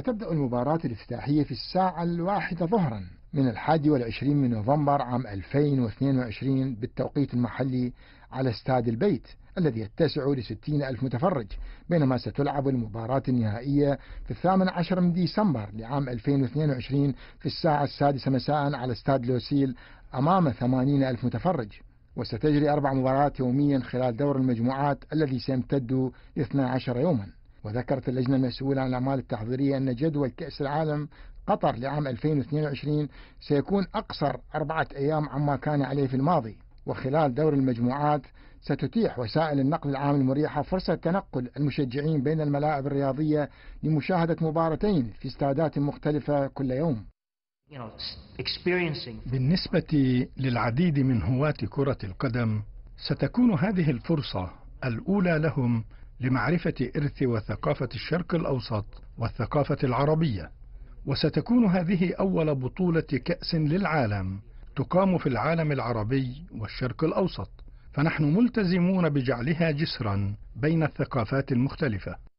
ستبدأ المباراة الافتتاحية في الساعة الواحدة ظهرا من الحادي والعشرين من نوفمبر عام 2022 بالتوقيت المحلي على استاد البيت الذي يتسع لستين ألف متفرج بينما ستلعب المباراة النهائية في الثامن عشر من ديسمبر لعام 2022 في الساعة السادسة مساء على استاد لوسيل أمام ثمانين ألف متفرج وستجري أربع مباريات يوميا خلال دور المجموعات الذي سيمتد 12 يوما وذكرت اللجنة المسؤولة عن الأعمال التحضيرية أن جدول كأس العالم قطر لعام 2022 سيكون أقصر أربعة أيام عما كان عليه في الماضي وخلال دور المجموعات ستتيح وسائل النقل العام المريحة فرصة تنقل المشجعين بين الملاعب الرياضية لمشاهدة مباراتين في استادات مختلفة كل يوم بالنسبة للعديد من هواة كرة القدم ستكون هذه الفرصة الأولى لهم لمعرفة إرث وثقافة الشرق الأوسط والثقافة العربية وستكون هذه أول بطولة كأس للعالم تقام في العالم العربي والشرق الأوسط فنحن ملتزمون بجعلها جسرا بين الثقافات المختلفة